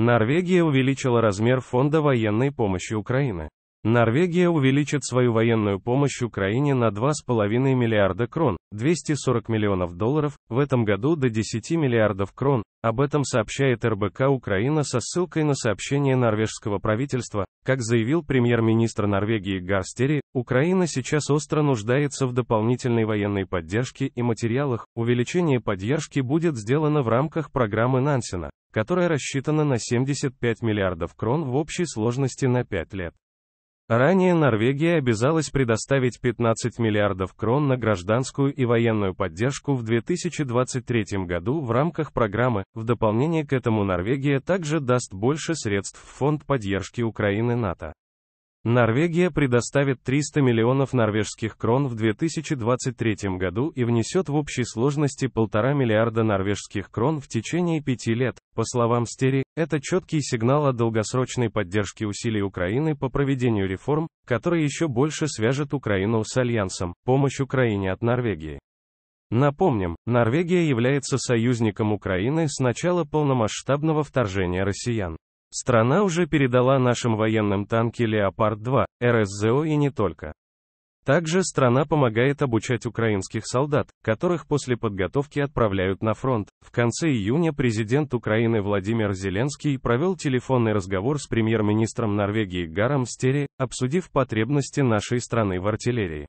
Норвегия увеличила размер фонда военной помощи Украины. Норвегия увеличит свою военную помощь Украине на 2,5 миллиарда крон, 240 миллионов долларов, в этом году до 10 миллиардов крон. Об этом сообщает РБК Украина со ссылкой на сообщение норвежского правительства. Как заявил премьер-министр Норвегии Гарстери, Украина сейчас остро нуждается в дополнительной военной поддержке и материалах. Увеличение поддержки будет сделано в рамках программы Нансена, которая рассчитана на 75 миллиардов крон в общей сложности на 5 лет. Ранее Норвегия обязалась предоставить 15 миллиардов крон на гражданскую и военную поддержку в 2023 году в рамках программы. В дополнение к этому Норвегия также даст больше средств в фонд поддержки Украины НАТО. Норвегия предоставит 300 миллионов норвежских крон в 2023 году и внесет в общей сложности полтора миллиарда норвежских крон в течение пяти лет. По словам Стери, это четкий сигнал о долгосрочной поддержке усилий Украины по проведению реформ, которые еще больше свяжет Украину с Альянсом, помощь Украине от Норвегии. Напомним, Норвегия является союзником Украины с начала полномасштабного вторжения россиян. Страна уже передала нашим военным танки «Леопард-2», РСЗО и не только. Также страна помогает обучать украинских солдат, которых после подготовки отправляют на фронт. В конце июня президент Украины Владимир Зеленский провел телефонный разговор с премьер-министром Норвегии Гаром Стери, обсудив потребности нашей страны в артиллерии.